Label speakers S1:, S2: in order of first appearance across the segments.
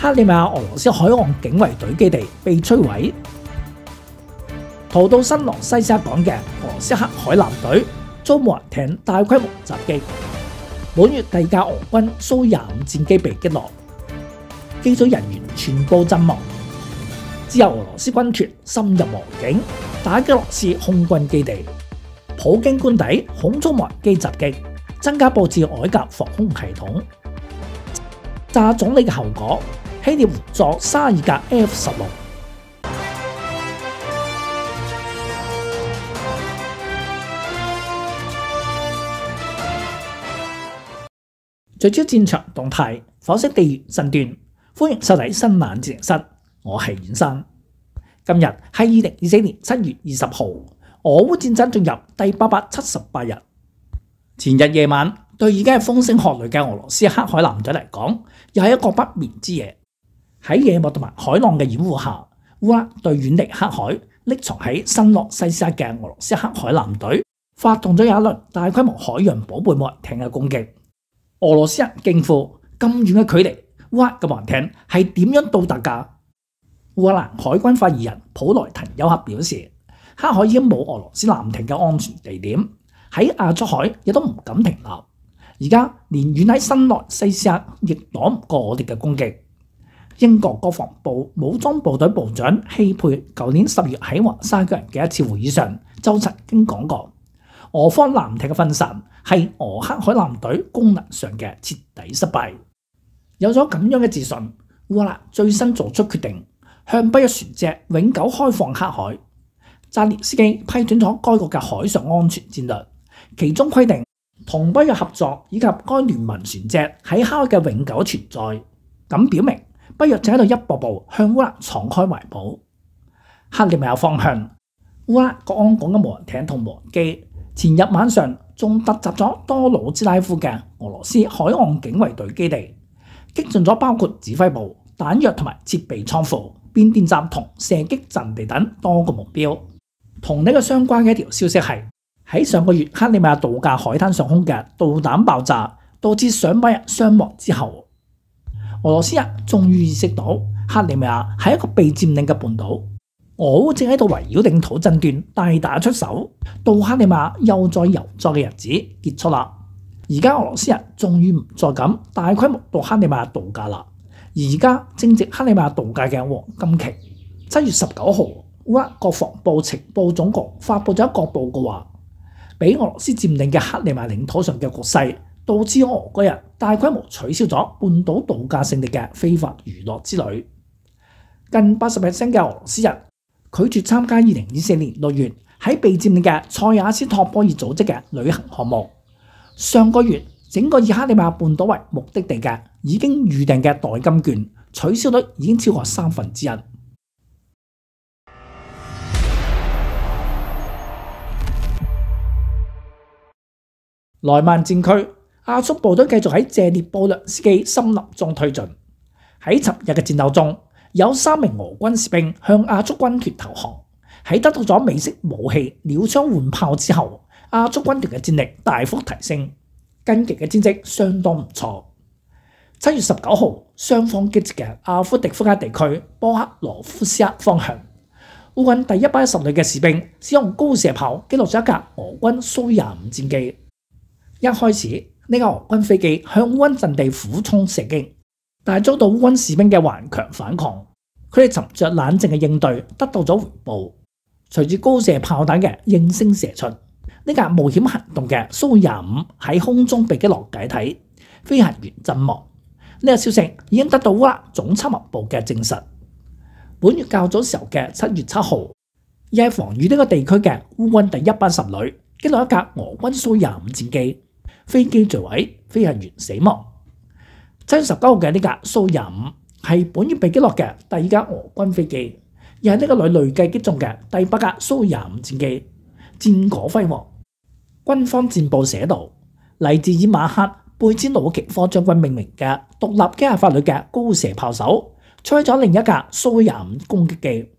S1: 克里米亚俄罗斯海岸警卫队基地被摧毁，逃到新罗西斯港嘅俄罗斯黑海南队遭无人艇大规模袭击，本月二架俄军苏廿五战机被击落，机组人员全部阵亡。之后俄罗斯军团深入俄境，打击俄罗斯空军基地。普京官邸恐遭无人机袭击，增加布置外甲防空系统。炸总理嘅后果。企业合作，三二架 F 十六。聚焦战场动态，火星地狱神段，欢迎收睇新闻战室。我系远生，今日系二零二四年七月二十号，俄乌战争进入第八百七十八日。前日夜晚，对已经系风声鹤唳嘅俄罗斯黑海舰队嚟讲，又系一个不眠之夜。喺野幕同埋海浪嘅掩護下，烏拉對遠離黑海、匿藏喺新洛西斯亞嘅俄羅斯黑海艦隊發動咗有一輪大規模海洋寶貝木艇嘅攻擊。俄羅斯人驚呼：咁遠嘅距離，烏拉嘅木艇係點樣到達㗎？烏克蘭海軍發言人普萊滕休克表示：黑海已經冇俄羅斯艦艇嘅安全地點，喺亞速海亦都唔敢停留。而家連遠喺新洛西斯亞亦躲唔過我哋嘅攻擊。英国国防部武装部队部长希佩，旧年十月喺華沙加人嘅一次会议上，就曾经讲过俄方舰艇嘅分散系俄黑海舰队功能上嘅彻底失败。有咗咁样嘅自信，乌拉最新作出决定，向北约船只永久开放黑海。扎列斯基批准咗该国嘅海上安全战略，其中规定同北约合作以及该联盟船只喺黑海嘅永久存在，咁表明。北约正喺度一步步向乌兰敞开怀抱。克里米亚方向，乌兰国安讲嘅无人艇同无人机，前日晚上仲突袭咗多鲁兹拉夫嘅俄罗斯海岸警卫队基地，激进咗包括指挥部、弹药同埋设备仓库、变电站同射击阵地等多个目标。同呢个相关嘅一条消息系，喺上个月克里米亚度假海滩上空嘅导弹爆炸，导致上百人伤亡之后。俄罗斯人终于意识到克里米亚系一个被占领嘅半岛，俄乌正喺度围绕领土争端大打出手，到克里亚又再游说嘅日子结束啦。而家俄罗斯人终于唔再咁大规模到克里亚度假啦。而家正值克里亚度假嘅黄金期，七月十九号，克国防部情报总局发布咗个报告话，俾俄罗斯占领嘅克里亚领土上嘅局势。導致俄國人大規模取消咗半島度假勝地嘅非法娛樂之旅。近八十 percent 嘅俄羅斯人拒絕參加二零二四年六月喺被佔領嘅塞亞斯托波爾組織嘅旅行項目。上個月，整個克里馬半島為目的地嘅已經預定嘅代金券取消率已經超過三分之一。萊曼戰區。阿速部队继续喺谢列布勒斯基森林中推进。喺寻日嘅战斗中，有三名俄军士兵向亞速军团投降。喺得到咗美式武器、鸟枪换炮之后，亞速军团嘅战力大幅提升，近期嘅战绩相当唔错。七月十九号，双方激战嘅阿夫迪夫卡地区波克罗夫斯克方向，乌军第一百一十旅嘅士兵使用高射炮击落咗一架俄军苏廿五战机。一开始。呢架俄军飞机向乌军阵地俯冲射击，但系遭到乌军士兵嘅顽强反抗。佢哋沉着冷静嘅应对，得到咗回报。随住高射炮弹嘅应声射出，呢架冒险行动嘅苏廿五喺空中被击落解体，飞行员阵亡。呢个消息已经得到乌拉总参谋部嘅证实。本月较早时候嘅七月七号，亦系防御呢个地区嘅乌军第一班十旅击落一架俄军苏廿五战机。飛機墜毀，飛行員死亡。七月十九号嘅呢架蘇廿五係本月被擊落嘅，第二架俄軍飛機亦係呢個內累計擊中嘅第八架蘇廿五戰機，戰果輝煌。軍方戰報寫到，嚟自以馬克貝兹鲁奇科將軍命名嘅獨立機械法律嘅高射炮手摧咗另一架蘇廿五攻擊機，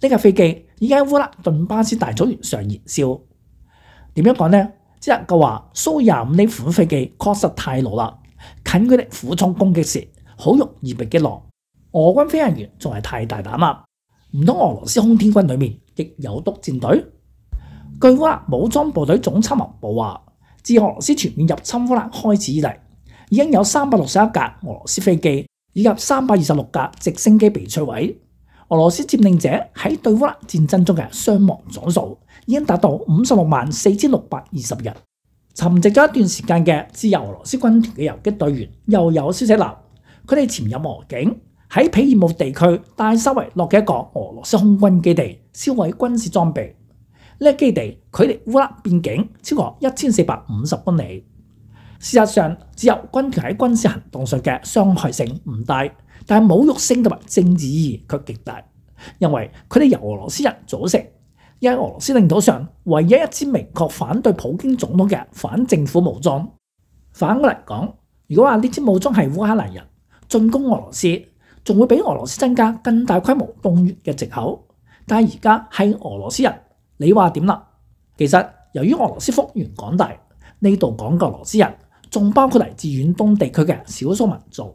S1: 呢架飛機依家烏拉頓巴斯大草原上燃燒。點樣講呢？即系佢话，苏廿五呢款飞机确实太老啦，近佢啲俯冲攻击时，好容易被击落。俄军飞行员仲系太大胆啦，唔通俄罗斯空天军里面亦有督战队？据乌克兰武装部队总参谋部话，自俄罗斯全面入侵乌克兰开始以嚟，已经有三百六十一架俄罗斯飞机以及三百二十六架直升机被摧毁。俄罗斯占领者喺对乌拉战争中嘅伤亡总数已经达到五十六万四千六百二十人。沉寂咗一段时间嘅自由俄罗斯军团嘅游击队员又有消息啦，佢哋潜入俄境，喺皮尔姆地区大西围落嘅一个俄罗斯空军基地销毁军事装备。呢个基地距离乌拉边境超过一千四百五十公里。事实上，自由军团喺军事行动上嘅伤害性唔大。但系侮辱性同埋政治意義卻極大，因為佢哋由俄羅斯人組成，係俄羅斯領土上唯一一支明確反對普京總統嘅反政府武裝。反過嚟講，如果話呢支武裝係烏克蘭人進攻俄羅斯，仲會俾俄羅斯增加更大規模動員嘅藉口。但係而家係俄羅斯人，你話點啦？其實由於俄羅斯幅員廣大，呢度講嘅俄羅斯人仲包括嚟自遠東地區嘅少數民族。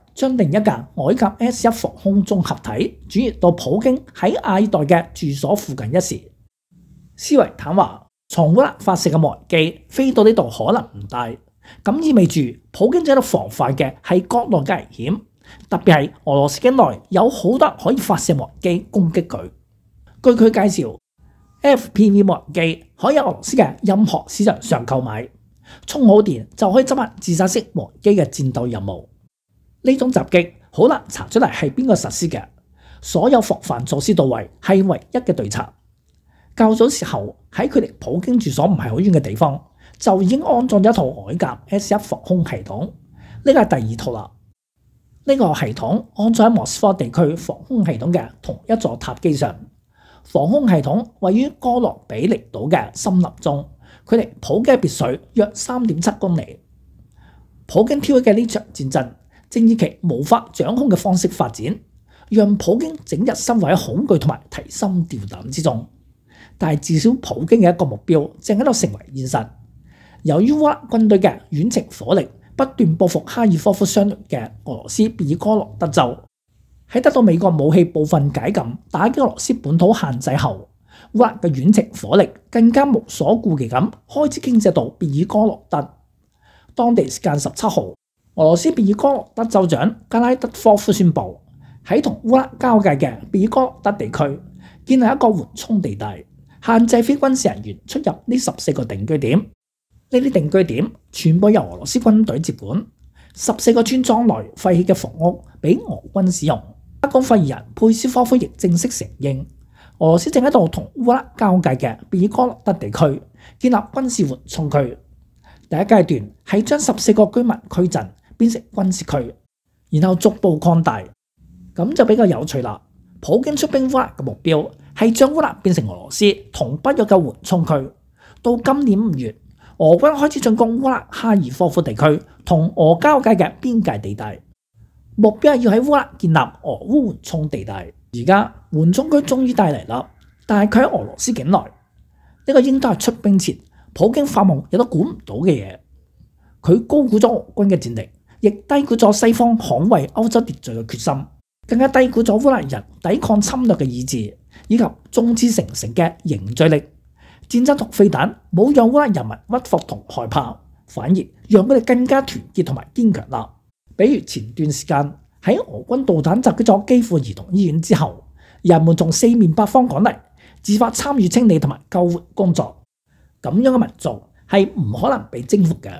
S1: 将另一架外甲 S 一防空综合体转移到普京喺阿尔代嘅住所附近一时。斯维坦话：，从乌克兰发射嘅无人机飞到呢度可能唔大，咁意味住普京正喺度防范嘅喺国内嘅危险，特别系俄罗斯境内有好多可以发射无人机攻击佢。据佢介绍，F P V 无人机可以喺俄罗斯嘅任何市场上购买，充好电就可以执行自杀式无人机嘅战斗任务。呢种袭击好难查出嚟系边个实施嘅，所有防范措施到位系唯一嘅对策。较早时候喺佢哋普京住所唔系好远嘅地方，就已经安装一套外甲 S 一防空系统，呢个系第二套啦。呢个系统安装喺莫斯科地区防空系统嘅同一座塔基上，防空系统位于哥羅比尼岛嘅森林中，距離普京嘅别墅约三点七公里。普京挑起嘅呢场战争。政治其無法掌控嘅方式發展，讓普京整日生活喺恐懼同埋提心吊膽之中。但係至少普京嘅一個目標正喺度成為現實。由於烏軍隊嘅遠程火力不斷報復哈爾科夫相約嘅俄羅斯別爾哥洛德州，喺得到美國武器部分解禁、打擊俄羅斯本土限制後，烏克嘅遠程火力更加無所顧忌咁開始傾瀉到別爾哥洛德。當地時間十七號。俄羅斯比爾哥德州長格拉德科夫宣布，喺同烏拉交界嘅比爾哥德地區建立一個緩衝地帶，限制非軍事人員出入呢十四個定居點。呢啲定居點全部由俄羅斯軍隊接管，十四個村莊內廢棄嘅房屋俾俄軍使用。德國肺人佩斯科夫亦正式承認，俄羅斯正喺度同烏拉交界嘅比爾哥德地區建立軍事緩衝區。第一階段係將十四個居民區鎮。变成军事区，然后逐步扩大，咁就比较有趣啦。普京出兵乌兰嘅目标系将乌兰变成俄罗斯同北约嘅缓冲区。到今年五月，俄军开始进攻乌兰哈尔科夫地区同俄交界嘅边界地带，目标系要喺乌兰建立俄乌缓冲地带。而家缓冲区终于带嚟啦，但系佢喺俄罗斯境内，呢个应该系出兵前普京发梦亦都管唔到嘅嘢，佢高估咗俄军嘅战力。亦低估咗西方捍卫欧洲秩序嘅决心，更加低估咗乌克兰人抵抗侵略嘅意志，以及众志成城嘅凝聚力。战争同废弹冇让乌克兰人民屈服同害怕，反而让佢哋更加团结同埋坚强啦。比如前段时间喺俄军导弹袭击咗基辅儿童医院之后，人们从四面八方赶嚟，自发参与清理同埋救援工作。咁样嘅民族系唔可能被征服嘅。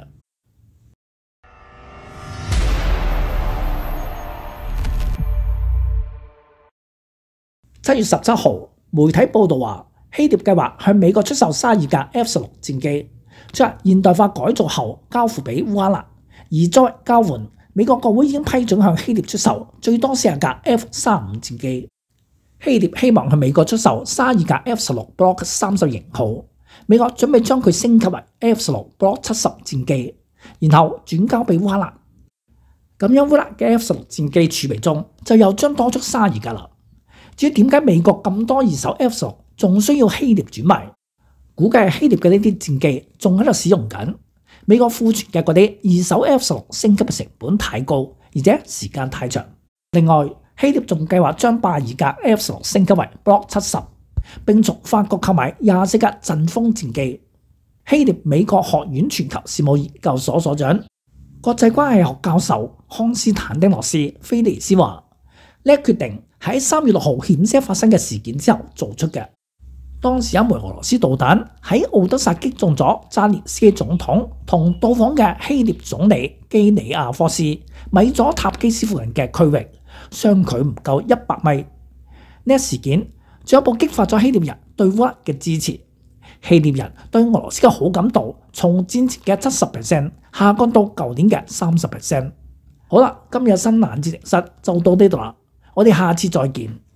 S1: 七月十七号，媒体报道话，希腊计划向美国出售沙尔格 F 十六战机，即系现代化改造后交付俾乌克兰，而再交换，美国国会已经批准向希腊出售最多四十架 F 三五战机。希腊希望向美国出售沙尔格 F 十六 Block 三十型号，美国准备将佢升级为 F 十六 Block 七十战机，然后转交俾乌克兰。咁样乌克兰嘅 F 十六战机储备中就又将多出沙尔格啦。至於點解美國咁多二手 F 十六仲需要希臘轉賣？估計希臘嘅呢啲戰機仲喺度使用緊。美國庫存嘅嗰啲二手 F 十六升級嘅成本太高，而且時間太長。另外，希臘仲計劃將八二架 F 十六升級為 Block 七十，並從法國購買廿四架陣風戰機。希臘美國學院全球事務研究所所長、國際關係學教授康斯坦丁諾斯菲尼斯話：呢一決定。喺三月六号险些发生嘅事件之后做出嘅。当时一枚俄罗斯导弹喺敖德萨击中咗扎列斯总统同到访嘅希腊总理基里亚科斯米佐塔基斯夫人嘅区域，相距唔够一百米。呢一事件仲有部激发咗希腊人对屈嘅支持，希腊人对俄罗斯嘅好感度从战前嘅七十 percent 下降到旧年嘅三十 percent。好啦，今日新冷战识室就到呢度啦。我哋下次再見。